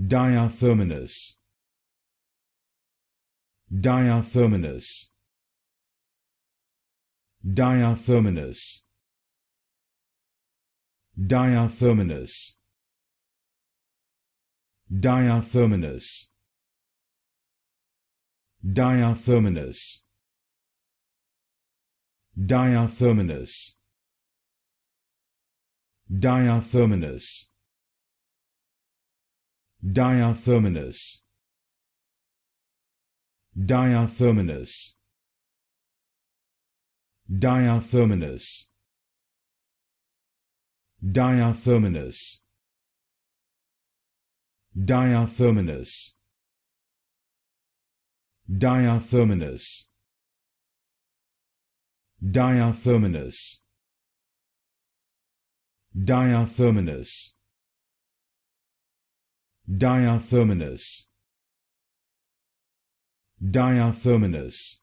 Diatherminus Diatherminus Diatherminus Diatherminus Diatherminus Diatherminus Diatherminus Diatherminus Diatherminus Diatherminus Diatherminus Diatherminus Diatherminus Diatherminus Diatherminus Diatherminus Diatherminus Diatherminus